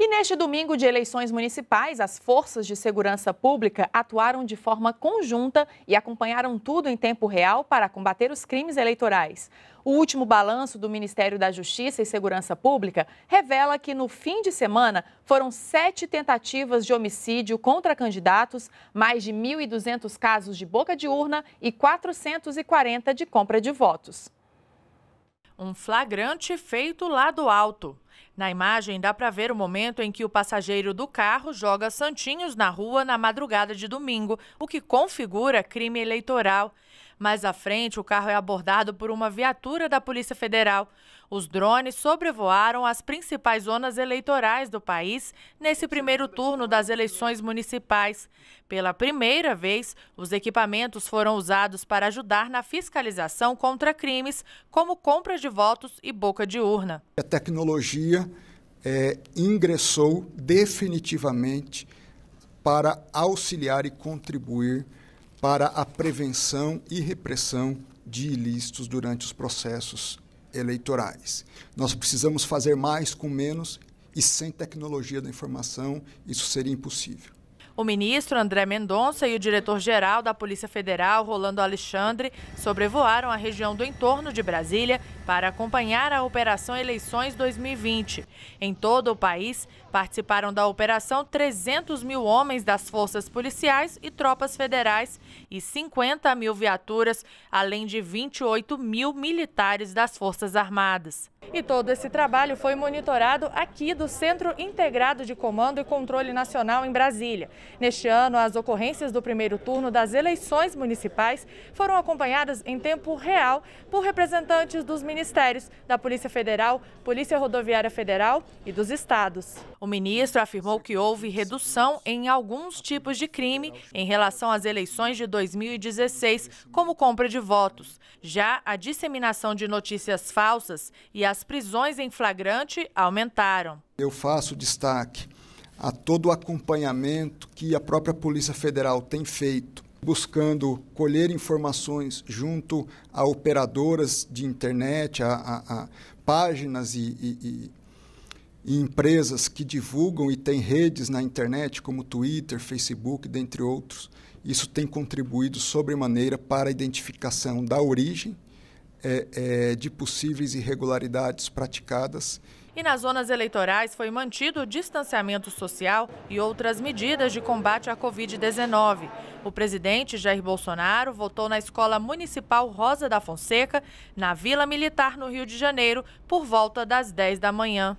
E neste domingo de eleições municipais, as forças de segurança pública atuaram de forma conjunta e acompanharam tudo em tempo real para combater os crimes eleitorais. O último balanço do Ministério da Justiça e Segurança Pública revela que no fim de semana foram sete tentativas de homicídio contra candidatos, mais de 1.200 casos de boca de urna e 440 de compra de votos. Um flagrante feito lá do alto. Na imagem dá para ver o momento em que o passageiro do carro joga santinhos na rua na madrugada de domingo, o que configura crime eleitoral. Mais à frente, o carro é abordado por uma viatura da Polícia Federal. Os drones sobrevoaram as principais zonas eleitorais do país nesse primeiro turno das eleições municipais. Pela primeira vez, os equipamentos foram usados para ajudar na fiscalização contra crimes, como compra de votos e boca de urna. A tecnologia Turquia é, ingressou definitivamente para auxiliar e contribuir para a prevenção e repressão de ilícitos durante os processos eleitorais. Nós precisamos fazer mais com menos e sem tecnologia da informação isso seria impossível. O ministro André Mendonça e o diretor-geral da Polícia Federal, Rolando Alexandre, sobrevoaram a região do entorno de Brasília para acompanhar a Operação Eleições 2020. Em todo o país, Participaram da operação 300 mil homens das forças policiais e tropas federais e 50 mil viaturas, além de 28 mil militares das Forças Armadas. E todo esse trabalho foi monitorado aqui do Centro Integrado de Comando e Controle Nacional em Brasília. Neste ano, as ocorrências do primeiro turno das eleições municipais foram acompanhadas em tempo real por representantes dos ministérios da Polícia Federal, Polícia Rodoviária Federal e dos estados. O ministro afirmou que houve redução em alguns tipos de crime em relação às eleições de 2016, como compra de votos. Já a disseminação de notícias falsas e as prisões em flagrante aumentaram. Eu faço destaque a todo o acompanhamento que a própria Polícia Federal tem feito, buscando colher informações junto a operadoras de internet, a, a, a páginas e, e, e e empresas que divulgam e têm redes na internet, como Twitter, Facebook, dentre outros, isso tem contribuído sobremaneira para a identificação da origem é, é, de possíveis irregularidades praticadas. E nas zonas eleitorais foi mantido o distanciamento social e outras medidas de combate à Covid-19. O presidente Jair Bolsonaro votou na Escola Municipal Rosa da Fonseca, na Vila Militar, no Rio de Janeiro, por volta das 10 da manhã.